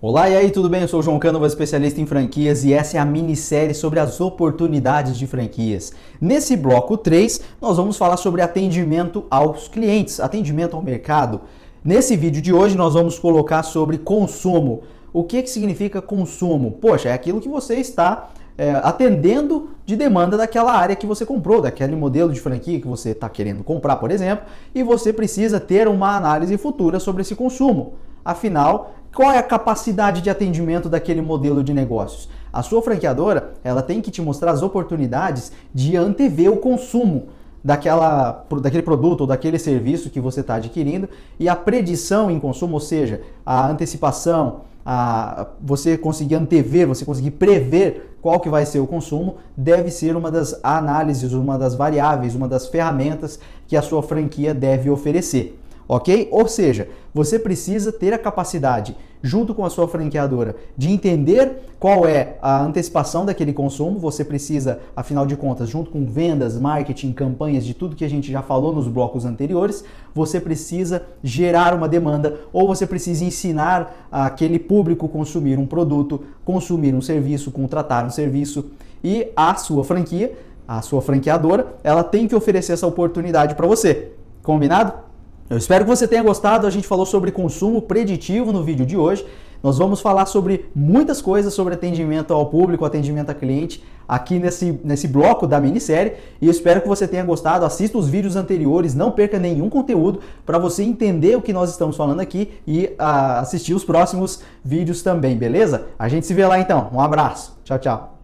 Olá, e aí, tudo bem? Eu sou o João Cânovas, especialista em franquias, e essa é a minissérie sobre as oportunidades de franquias. Nesse bloco 3, nós vamos falar sobre atendimento aos clientes, atendimento ao mercado. Nesse vídeo de hoje, nós vamos colocar sobre consumo. O que, que significa consumo? Poxa, é aquilo que você está é, atendendo de demanda daquela área que você comprou, daquele modelo de franquia que você está querendo comprar, por exemplo, e você precisa ter uma análise futura sobre esse consumo. Afinal, qual é a capacidade de atendimento daquele modelo de negócios? A sua franqueadora, ela tem que te mostrar as oportunidades de antever o consumo daquela, daquele produto ou daquele serviço que você está adquirindo e a predição em consumo, ou seja, a antecipação, a você conseguir antever, você conseguir prever qual que vai ser o consumo, deve ser uma das análises, uma das variáveis, uma das ferramentas que a sua franquia deve oferecer ok? Ou seja, você precisa ter a capacidade, junto com a sua franqueadora, de entender qual é a antecipação daquele consumo. Você precisa, afinal de contas, junto com vendas, marketing, campanhas, de tudo que a gente já falou nos blocos anteriores, você precisa gerar uma demanda ou você precisa ensinar aquele público a consumir um produto, consumir um serviço, contratar um serviço. E a sua franquia, a sua franqueadora, ela tem que oferecer essa oportunidade para você. Combinado? Eu espero que você tenha gostado. A gente falou sobre consumo preditivo no vídeo de hoje. Nós vamos falar sobre muitas coisas sobre atendimento ao público, atendimento a cliente, aqui nesse, nesse bloco da minissérie. E eu espero que você tenha gostado. Assista os vídeos anteriores, não perca nenhum conteúdo para você entender o que nós estamos falando aqui e ah, assistir os próximos vídeos também, beleza? A gente se vê lá então. Um abraço. Tchau, tchau.